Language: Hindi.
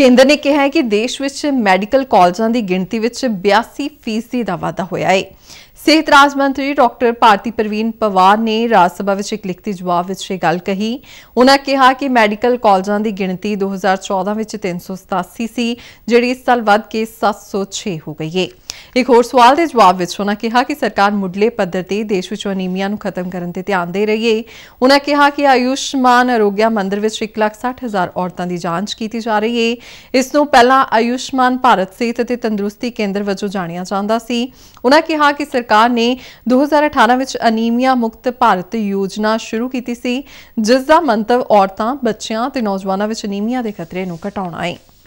केंद्र ने कहा है कि देश में मैडिकल कॉलेजों की गिणती गिनती बयासी फीसदी का वाधा होया है सेहत राज डॉक्टर भारती प्रवीण पवार ने राजसभा में एक लिखती जवाब गल कही उन्होंने कहा कि मैडिकल कॉलेजों की गिणती दो हज़ार चौदह में तीन सौ सतासी से जिड़ी इस साल बढ़ के सत सौ छे हो गई है एक होर सवाल के जवाब उन्होंने कहा कि सरकार मुढ़ले पद्धर से देश में अनीमिया खत्म करने पर ध्यान दे रही है उन्होंने कहा कि आयुष्मान आरोग्य मंदिर एक लाख सठ हज़ार औरतों की जांच की जा रही है ਇਸ ਨੂੰ ਪਹਿਲਾਂ ਆਯੁਸ਼ਮਾਨ ਭਾਰਤ ਸਿਹਤ ਅਤੇ ਤੰਦਰੁਸਤੀ ਕੇਂਦਰ ਵਜੋਂ ਜਾਣਿਆ ਜਾਂਦਾ ਸੀ ਉਹਨਾਂ ਕਿਹਾ ਕਿ ਸਰਕਾਰ ਨੇ 2018 ਵਿੱਚ ਅਨੀਮੀਆ ਮੁਕਤ ਭਾਰਤ ਯੋਜਨਾ ਸ਼ੁਰੂ ਕੀਤੀ ਸੀ ਜਿਸ ਦਾ ਮੰਤਵ ਔਰਤਾਂ ਬੱਚਿਆਂ ਤੇ ਨੌਜਵਾਨਾਂ ਵਿੱਚ ਅਨੀਮੀਆ ਦੇ ਖਤਰੇ ਨੂੰ ਘਟਾਉਣਾ ਹੈ